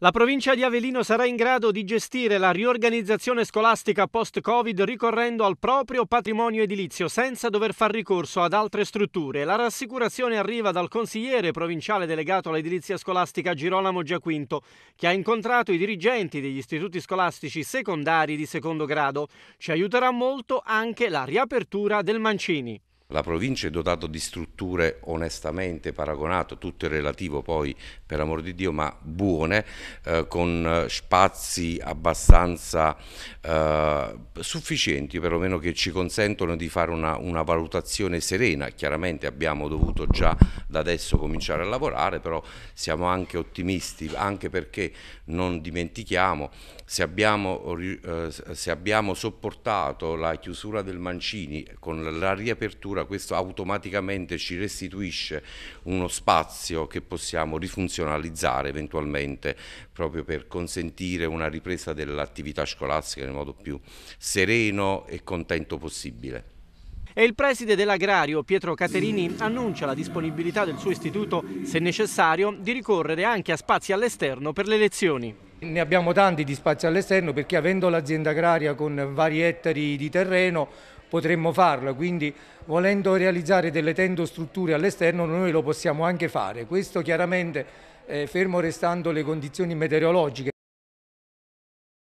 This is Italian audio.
La provincia di Avellino sarà in grado di gestire la riorganizzazione scolastica post-Covid ricorrendo al proprio patrimonio edilizio senza dover far ricorso ad altre strutture. La rassicurazione arriva dal consigliere provinciale delegato all'edilizia scolastica Girolamo Giaquinto, che ha incontrato i dirigenti degli istituti scolastici secondari di secondo grado. Ci aiuterà molto anche la riapertura del Mancini. La provincia è dotata di strutture onestamente paragonate, tutto è relativo poi per amor di Dio, ma buone, eh, con eh, spazi abbastanza eh, sufficienti perlomeno che ci consentono di fare una, una valutazione serena. Chiaramente abbiamo dovuto già da adesso cominciare a lavorare, però siamo anche ottimisti, anche perché non dimentichiamo se abbiamo, eh, se abbiamo sopportato la chiusura del Mancini con la riapertura cultura, questo automaticamente ci restituisce uno spazio che possiamo rifunzionalizzare eventualmente proprio per consentire una ripresa dell'attività scolastica nel modo più sereno e contento possibile. E il preside dell'agrario Pietro Caterini annuncia la disponibilità del suo istituto, se necessario, di ricorrere anche a spazi all'esterno per le lezioni. Ne abbiamo tanti di spazi all'esterno perché avendo l'azienda agraria con vari ettari di terreno potremmo farlo, quindi volendo realizzare delle tendostrutture all'esterno noi lo possiamo anche fare. Questo chiaramente eh, fermo restando le condizioni meteorologiche.